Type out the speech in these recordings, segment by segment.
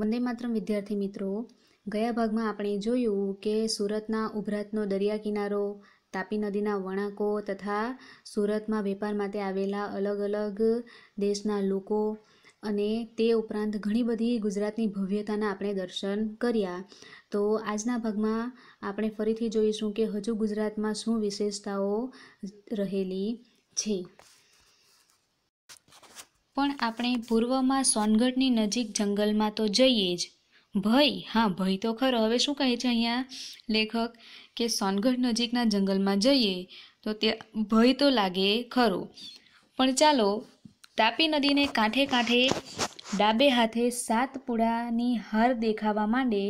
વંદે માતરમ વિદ્યાર્થી મિત્રો ગયા ભાગમાં આપણે જોયું કે સુરતના ઉભરાતનો દરિયા કિનારો તાપી નદીના વણાંકો તથા સુરતમાં વેપાર માટે આવેલા અલગ અલગ દેશના લોકો અને તે ઉપરાંત ઘણી બધી ગુજરાતની ભવ્યતાના આપણે દર્શન કર્યા તો આજના ભાગમાં આપણે ફરીથી જોઈશું કે હજુ ગુજરાતમાં શું વિશેષતાઓ રહેલી છે પણ આપણે પૂર્વમાં સોનગઢની નજીક જંગલમાં તો જઈએ જ ભય હા ભય તો ખરો હવે શું કહે છે અહીંયા લેખક કે સોનગઢ નજીકના જંગલમાં જઈએ તો તે ભય તો લાગે ખરો પણ ચાલો તાપી નદીને કાંઠે કાંઠે ડાબે હાથે સાત પુડાની હાર દેખાવા માંડે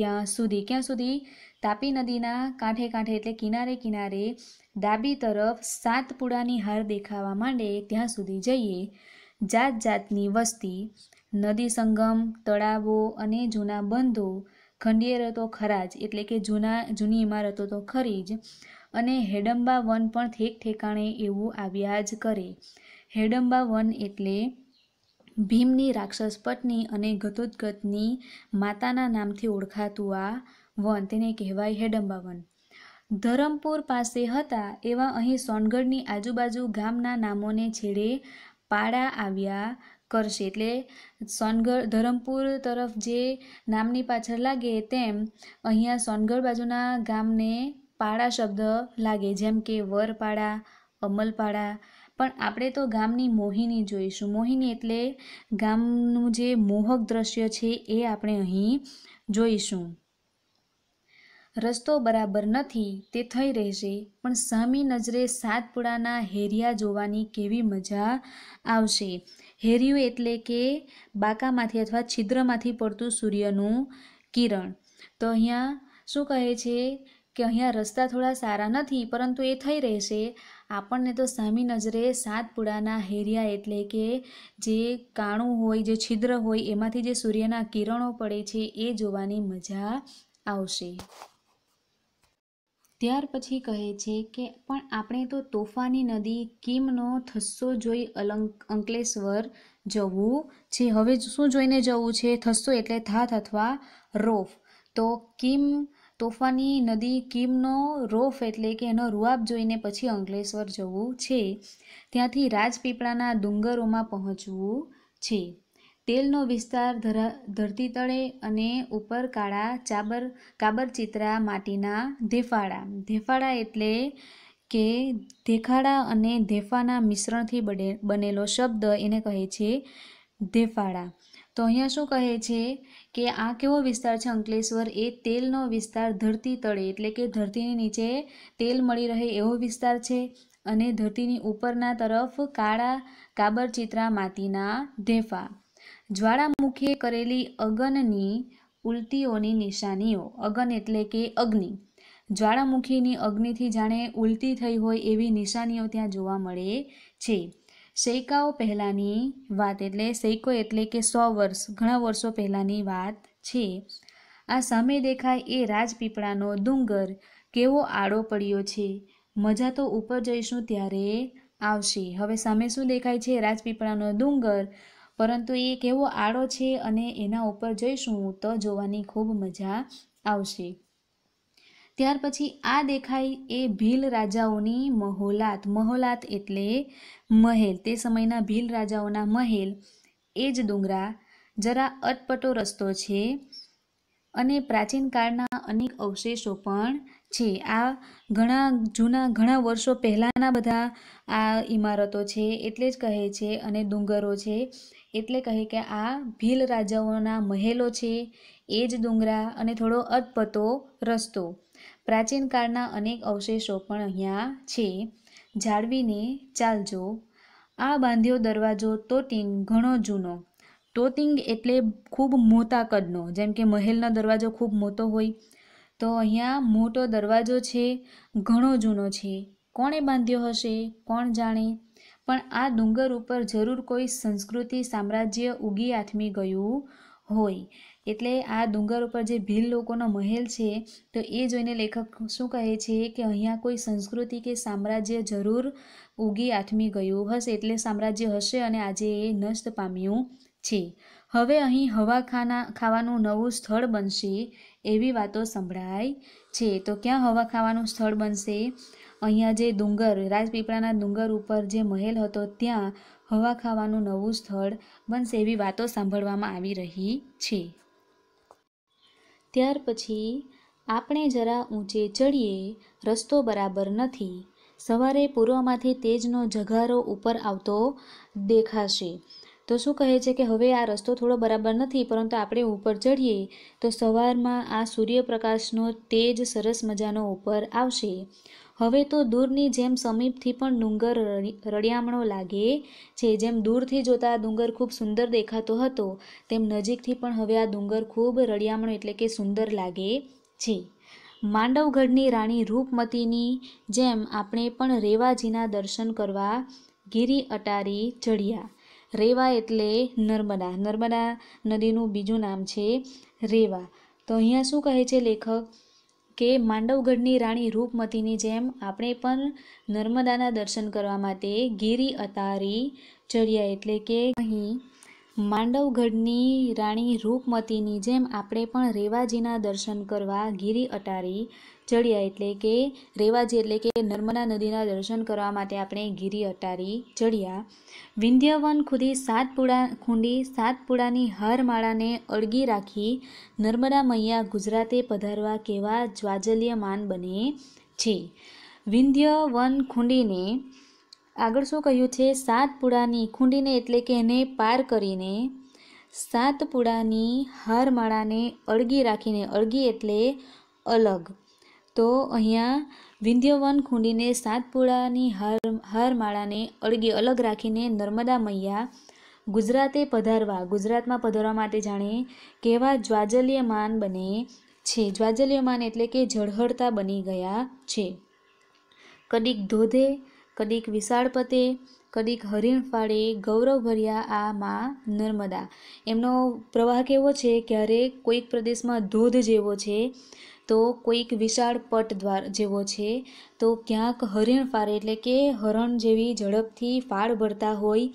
ત્યાં સુધી ક્યાં સુધી તાપી નદીના કાંઠે કાંઠે એટલે કિનારે કિનારે ડાબી તરફ સાત પુડાની હાર દેખાવા માંડે ત્યાં સુધી જઈએ જાત જાતની વસ્તી નદી સંગમ તળાવો અને જૂના બંધો ખંડિયેરો તો ખરા જ એટલે કે જૂના જૂની ઇમારતો તો ખરી જ અને હેડંબા વન પણ ઠેક ઠેકાણે એવું આવ્યા જ કરે હેડંબા વન એટલે ભીમની રાક્ષસ પત્ની અને ગતોદગતની માતાના નામથી ઓળખાતું આ વન તેને કહેવાય હેડંબા વન ધરમપુર પાસે હતા એવા અહીં સોનગઢની આજુબાજુ ગામના નામોને છેડે પાડા આવ્યા કરશે એટલે સોનગઢ ધરમપુર તરફ જે નામની પાછળ લાગે તેમ અહીંયા સોનગઢ બાજુના ગામને પાડા શબ્દ લાગે જેમ કે વરપાડા અમલપાડા પણ આપણે તો ગામની મોહિની જોઈશું મોહિની એટલે ગામનું જે મોહક દ્રશ્ય છે એ આપણે અહીં જોઈશું રસ્તો બરાબર નથી તે થઈ રહેશે પણ સામી નજરે સાતપુડાના હેરિયા જોવાની કેવી મજા આવશે હેરિયું એટલે કે બાકામાંથી અથવા છિદ્રમાંથી પડતું સૂર્યનું કિરણ તો અહીંયા શું કહે છે કે અહીંયા રસ્તા થોડા સારા નથી પરંતુ એ થઈ રહેશે આપણને તો સામી નજરે સાતપુડાના હેરિયા એટલે કે જે કાણું હોય જે છિદ્ર હોય એમાંથી જે સૂર્યના કિરણો પડે છે એ જોવાની મજા આવશે ત્યાર પછી કહે છે કે પણ આપણે તો તોફાની નદી કિમનો થસ્સો જોઈ અલંક અંકલેશ્વર જવું છે હવે શું જોઈને જવું છે થસ્સો એટલે થાથ અથવા રોફ તો કિમ તોફાની નદી કિમનો રોફ એટલે કે એનો રૂઆબ જોઈને પછી અંકલેશ્વર જવું છે ત્યાંથી રાજપીપળાના ડુંગરોમાં પહોંચવું છે તેલનો વિસ્તાર ધરા ધરતી તળે અને ઉપર કાળા ચાબર કાબરચિત્રા માટીના ધેફાળા ધેફાળા એટલે કે ધેખાડા અને ધેફાના મિશ્રણથી બને બનેલો શબ્દ એને કહે છે ધેફાળા તો અહીંયા શું કહે છે કે આ કેવો વિસ્તાર છે અંકલેશ્વર એ તેલનો વિસ્તાર ધરતી તળે એટલે કે ધરતીની નીચે તેલ મળી રહે એવો વિસ્તાર છે અને ધરતીની ઉપરના તરફ કાળા કાબરચિત્રા માટીના ઢેફા જ્વાળામુખીએ કરેલી અગનની ઉલટીઓની નિશાનીઓ અગન એટલે કે અગ્નિ જ્વાળામુખીની અગ્નિથી જાણે ઉલટી થઈ હોય એવી નિશાનીઓ ત્યાં જોવા મળે છે શૈકાઓ પહેલાંની વાત એટલે શૈકો એટલે કે સો વર્ષ ઘણા વર્ષો પહેલાંની વાત છે આ સામે દેખાય એ રાજપીપળાનો ડુંગર કેવો આડો પડ્યો છે મજા તો ઉપર જઈશું ત્યારે આવશે હવે સામે શું દેખાય છે રાજપીપળાનો ડુંગર પરંતુ એ કેવો આડો છે અને એના ઉપર જઈશું તો જોવાની ખૂબ મજા આવશે ત્યાર પછી આ દેખાય એ ભીલ રાજાઓની મહોલાત મહોલાત એટલે મહેલ તે સમયના ભીલ રાજાઓના મહેલ એ જ ડુંગરા જરા અટપટો રસ્તો છે અને પ્રાચીન કાળના અનેક અવશેષો પણ છે આ ઘણા જૂના ઘણા વર્ષો પહેલાંના બધા આ ઇમારતો છે એટલે જ કહે છે અને ડુંગરો છે એટલે કહે કે આ ભીલ રાજાઓના મહેલો છે એ જ ડુંગરા અને થોડો અટપતો રસ્તો પ્રાચીન કાળના અનેક અવશેષો પણ અહીંયા છે જાળવીને ચાલજો આ બાંધ્યો દરવાજો તોટિંગ ઘણો જૂનો તોતિંગ એટલે ખૂબ મોટા કદનો જેમ કે મહેલનો દરવાજો ખૂબ મોટો હોય તો અહીંયા મોટો દરવાજો છે ઘણો જૂનો છે કોણે બાંધ્યો હશે કોણ જાણે પણ આ ડુંગર ઉપર જરૂર કોઈ સંસ્કૃતિ સામ્રાજ્ય ઉગી આથમી ગયું હોય એટલે આ ડુંગર ઉપર જે ભીલ લોકોનો મહેલ છે તો એ જોઈને લેખક શું કહે છે કે અહીંયા કોઈ સંસ્કૃતિ કે સામ્રાજ્ય જરૂર ઉગી આથમી ગયું હશે એટલે સામ્રાજ્ય હશે અને આજે એ નષ્ટ પામ્યું છે હવે અહીં હવાખાના ખાવાનું નવું સ્થળ બનશે એવી વાતો સંભળાય છે તો ક્યાં હવા ખાવાનું સ્થળ બનશે અહીંયા જે ડુંગર રાજપીપળાના ડુંગર ઉપર જે મહેલ હતો ત્યાં હવા ખાવાનું નવું સ્થળ બનશે એવી વાતો સાંભળવામાં આવી રહી છે ત્યાર પછી આપણે જરા ઊંચે ચડીએ રસ્તો બરાબર નથી સવારે પૂર્વમાંથી તેજનો જગારો ઉપર આવતો દેખાશે તો શું કહે છે કે હવે આ રસ્તો થોડો બરાબર નથી પરંતુ આપણે ઉપર ચઢીએ તો સવારમાં આ સૂર્યપ્રકાશનો તેજ સરસ મજાનો ઉપર આવશે હવે તો દૂરની જેમ સમીપથી પણ ડુંગર રળિયામણો લાગે છે જેમ દૂરથી જોતા ડુંગર ખૂબ સુંદર દેખાતો હતો તેમ નજીકથી પણ હવે આ ડુંગર ખૂબ રળિયામણો એટલે કે સુંદર લાગે છે માંડવગઢની રાણી રૂપમતીની જેમ આપણે પણ રેવાજીના દર્શન કરવા ગીરી અટારી ચડ્યા રેવા એટલે નર્મદા નર્મદા નદીનું બીજું નામ છે રેવા તો અહીંયા શું કહે છે લેખક કે માંડવગઢની રાણી રૂપમતીની જેમ આપણે પણ નર્મદાના દર્શન કરવા માટે ગીરી અતારી ચડ્યા એટલે કે અહીં માંડવગઢની રાણી રૂપમતીની જેમ આપણે પણ રેવાજીના દર્શન કરવા ગીરી અટારી ચડિયા એટલે કે રેવાજી એટલે કે નર્મદા નદીના દર્શન કરવા માટે આપણે ગીરી અટારી ચડિયા વિંધ્યવન ખુદી સાત સાતપુડા ખૂંડી સાતપુડાની હારમાળાને અળગી રાખી નર્મદા મૈયા ગુજરાતે પધારવા કેવા જ્વાજલ્યમાન બને છે વિંધ્યવન ખૂંડીને આગળ શું કહ્યું છે સાત સાતપુડાની ખૂંડીને એટલે કે એને પાર કરીને સાતપુડાની હારમાળાને અળગી રાખીને અળગી એટલે અલગ તો અહીંયા વિંધ્યવન ખૂંડીને સાતપુડાની હાર હારમાળાને અળગી અલગ રાખીને નર્મદા મૈયા ગુજરાતે પધારવા ગુજરાતમાં પધારવા માટે જાણે કેવા જ્વાજલ્યમાન બને છે જ્વાજલ્યમાન એટલે કે ઝળહળતા બની ગયા છે કદીક ધોધે કદીક વિશાળ પતે કદીક હરિણ ફાળે ગૌરવભર્યા આ મા નર્મદા એમનો પ્રવાહ કેવો છે ક્યારે કોઈક પ્રદેશમાં ધોધ જેવો છે તો કોઈક વિશાળ પટ દ્વાર જેવો છે તો ક્યાંક હરિણ ફાળે એટલે કે હરણ જેવી ઝડપથી ફાળ ભરતા હોય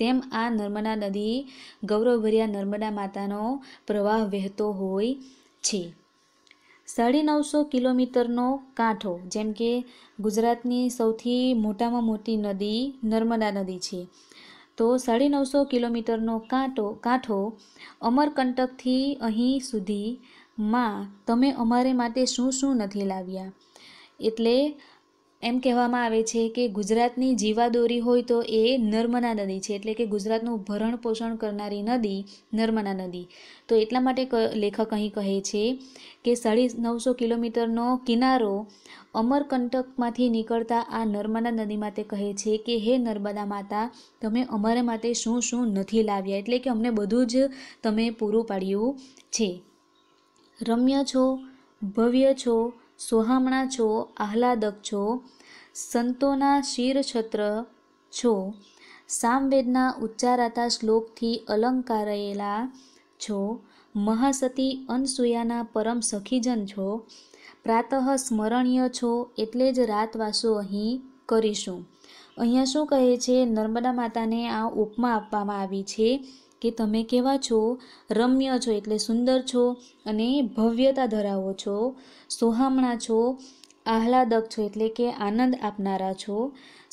તેમ આ નર્મદા નદી ગૌરવભર્યા નર્મદા માતાનો પ્રવાહ વહેતો હોય છે સાડી નવસો કિલોમીટરનો કાંઠો જેમ કે ગુજરાતની સૌથી મોટામાં મોટી નદી નર્મદા નદી છે તો સાડી નવસો કિલોમીટરનો કાંટો કાંઠો અમરકંટકથી અહીં સુધીમાં તમે અમારે માટે શું શું નથી લાવ્યા એટલે એમ કહેવામાં આવે છે કે ગુજરાતની જીવાદોરી હોય તો એ નર્મદા નદી છે એટલે કે ગુજરાતનું ભરણ પોષણ કરનારી નદી નર્મદા નદી તો એટલા માટે લેખક અહીં કહે છે કે સાડી નવસો કિલોમીટરનો કિનારો અમરકંટકમાંથી નીકળતા આ નર્મદા નદી માટે કહે છે કે હે નર્મદા માતા તમે અમારા માટે શું શું નથી લાવ્યા એટલે કે અમને બધું જ તમે પૂરું પાડ્યું છે રમ્ય છો ભવ્ય છો સોહામણા છો આહલાદક છો સંતોના શિર છત્ર છો સામવેદના ઉચ્ચારાતા શ્લોકથી અલંકારાયેલા છો મહાસતી અનસૂયાના પરમ સખીજન છો પ્રાતઃ સ્મરણીય છો એટલે જ રાતવાસો અહીં કરીશું અહીંયા શું કહે છે નર્મદા માતાને આ ઉપમા આપવામાં આવી છે કે તમે કેવા છો રમ્ય છો એટલે સુંદર છો અને ભવ્યતા ધરાવો છો સોહામણા છો આહલાદક છો એટલે કે આનંદ આપનારા છો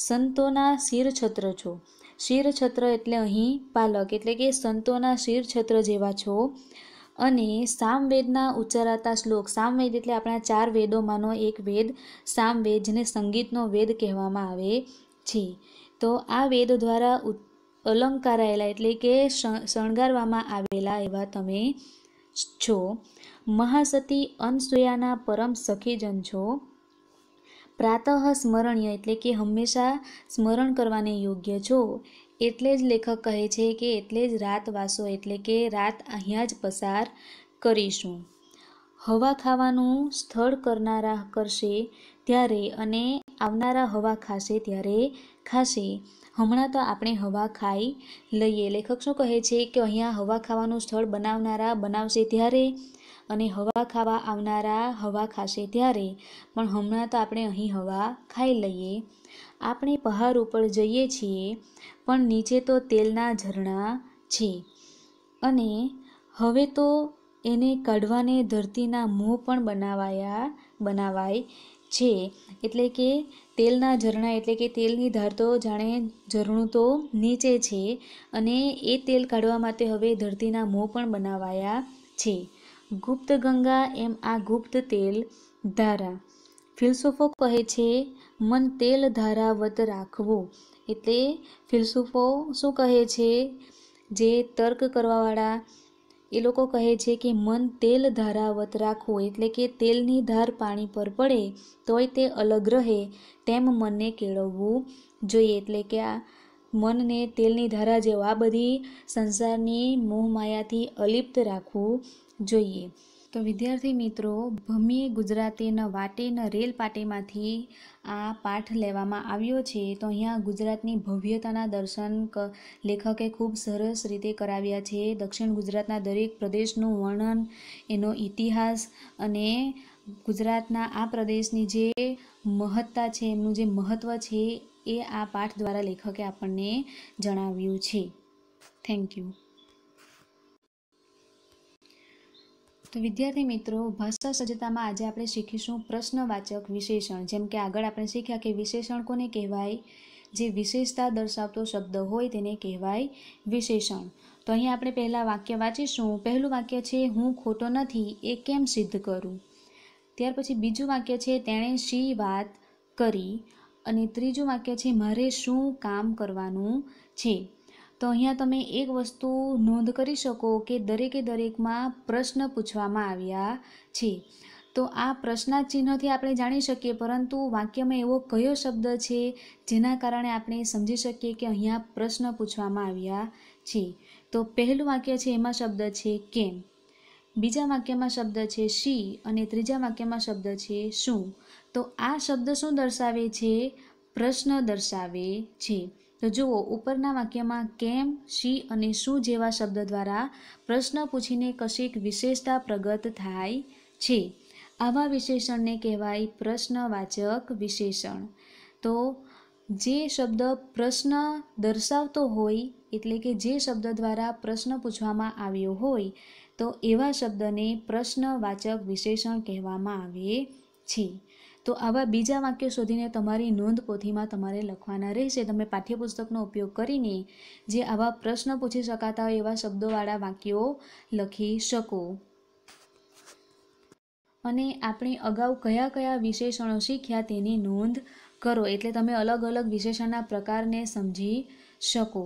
સંતોના શિરછત્ર છો શિરછત્ર એટલે અહીં પાલક એટલે કે સંતોના શિરછત્ર જેવા છો અને સામવેદના ઉચ્ચારાતા શ્લોક સામવેદ એટલે આપણા ચાર વેદોમાંનો એક વેદ સામવેદ જેને સંગીતનો વેદ કહેવામાં આવે છે તો આ વેદ દ્વારા અલંકારાયેલા એટલે કે શણગારવામાં આવેલા એવા તમે છો મહાસતી અનસૂયાના પરમ સખીજન છો પ્રાતઃ સ્મરણીય એટલે કે હંમેશા સ્મરણ કરવાને યોગ્ય છો એટલે જ લેખક કહે છે કે એટલે જ રાત વાસો એટલે કે રાત અહીંયા જ પસાર કરીશું હવા ખાવાનું સ્થળ કરનારા કરશે ત્યારે અને આવનારા હવા ખાશે ત્યારે ખાશે હમણાં તો આપણે હવા ખાઈ લઈએ લેખક શું કહે છે કે અહીંયા હવા ખાવાનું સ્થળ બનાવનારા બનાવશે ત્યારે અને હવા ખાવા આવનારા હવા ખાશે ત્યારે પણ હમણાં તો આપણે અહીં હવા ખાઈ લઈએ આપણે પહાડ ઉપર જઈએ છીએ પણ નીચે તો તેલના ઝરણા છે અને હવે તો એને કાઢવાને ધરતીના મોં પણ બનાવાયા બનાવાય છે એટલે કે તેલના ઝરણા એટલે કે તેલની ધાર તો જાણે ઝરણું તો નીચે છે અને એ તેલ કાઢવા માટે હવે ધરતીના મોં પણ બનાવાયા છે ગુપ્ત ગંગા એમ આ ગુપ્ત તેલ ધારા ફિલસૂફો કહે છે મન તેલ ધારાવત રાખવો એટલે ફિલસૂફો શું કહે છે જે તર્ક કરવાવાળા એ લોકો કહે છે કે મન તેલ ધારાવત રાખવું એટલે કે તેલની ધાર પાણી પર પડે તોય તે અલગ રહે તેમ મનને કેળવવું જોઈએ એટલે કે આ મનને તેલની ધારા જેવા આ બધી સંસારની મોહમાયાથી અલિપ્ત રાખવું જોઈએ તો વિદ્યાર્થી મિત્રો ભમીએ ગુજરાતીના વાટેના રેલ પાટેમાંથી આ પાઠ લેવામાં આવ્યો છે તો અહીંયા ગુજરાતની ભવ્યતાના દર્શન લેખકે ખૂબ સરસ રીતે કરાવ્યા છે દક્ષિણ ગુજરાતના દરેક પ્રદેશનું વર્ણન એનો ઇતિહાસ અને ગુજરાતના આ પ્રદેશની જે મહત્તા છે એમનું જે મહત્ત્વ છે એ આ પાઠ દ્વારા લેખકે આપણને જણાવ્યું છે થેન્ક યુ તો વિદ્યાર્થી મિત્રો ભાષા સજ્જતામાં આજે આપણે શીખીશું પ્રશ્નવાચક વિશેષણ જેમ કે આગળ આપણે શીખ્યા કે વિશેષણ કોને કહેવાય જે વિશેષતા દર્શાવતો શબ્દ હોય તેને કહેવાય વિશેષણ તો અહીં આપણે પહેલાં વાક્ય વાંચીશું પહેલું વાક્ય છે હું ખોટો નથી એ કેમ સિદ્ધ કરું ત્યાર પછી બીજું વાક્ય છે તેણે શી વાત કરી અને ત્રીજું વાક્ય છે મારે શું કામ કરવાનું છે તો અહીંયા તમે એક વસ્તુ નોંધ કરી શકો કે દરેકે દરેકમાં પ્રશ્ન પૂછવામાં આવ્યા છે તો આ પ્રશ્ના ચિહ્નથી આપણે જાણી શકીએ પરંતુ વાક્યમાં એવો કયો શબ્દ છે જેના કારણે આપણે સમજી શકીએ કે અહીંયા પ્રશ્ન પૂછવામાં આવ્યા છે તો પહેલું વાક્ય છે એમાં શબ્દ છે કેમ બીજા વાક્યમાં શબ્દ છે શી અને ત્રીજા વાક્યમાં શબ્દ છે શું તો આ શબ્દ શું દર્શાવે છે પ્રશ્ન દર્શાવે છે તો જુઓ ઉપરના વાક્યમાં કેમ શી અને શું જેવા શબ્દ દ્વારા પ્રશ્ન પૂછીને કશીક વિશેષતા પ્રગટ થાય છે આવા વિશેષણને કહેવાય પ્રશ્નવાચક વિશેષણ તો જે શબ્દ પ્રશ્ન દર્શાવતો હોય એટલે કે જે શબ્દ દ્વારા પ્રશ્ન પૂછવામાં આવ્યો હોય તો એવા શબ્દને પ્રશ્નવાચક વિશેષણ કહેવામાં આવે છે તો આવા બીજા વાક્યો શોધીને તમારી નોંધપોથીમાં તમારે લખવાના રહેશે તમે પાઠ્યપુસ્તકનો ઉપયોગ કરીને જે આવા પ્રશ્ન પૂછી શકાતા હોય એવા શબ્દોવાળા વાક્યો લખી શકો અને આપણે અગાઉ કયા કયા વિશેષણો શીખ્યા તેની નોંધ કરો એટલે તમે અલગ અલગ વિશેષણના પ્રકારને સમજી શકો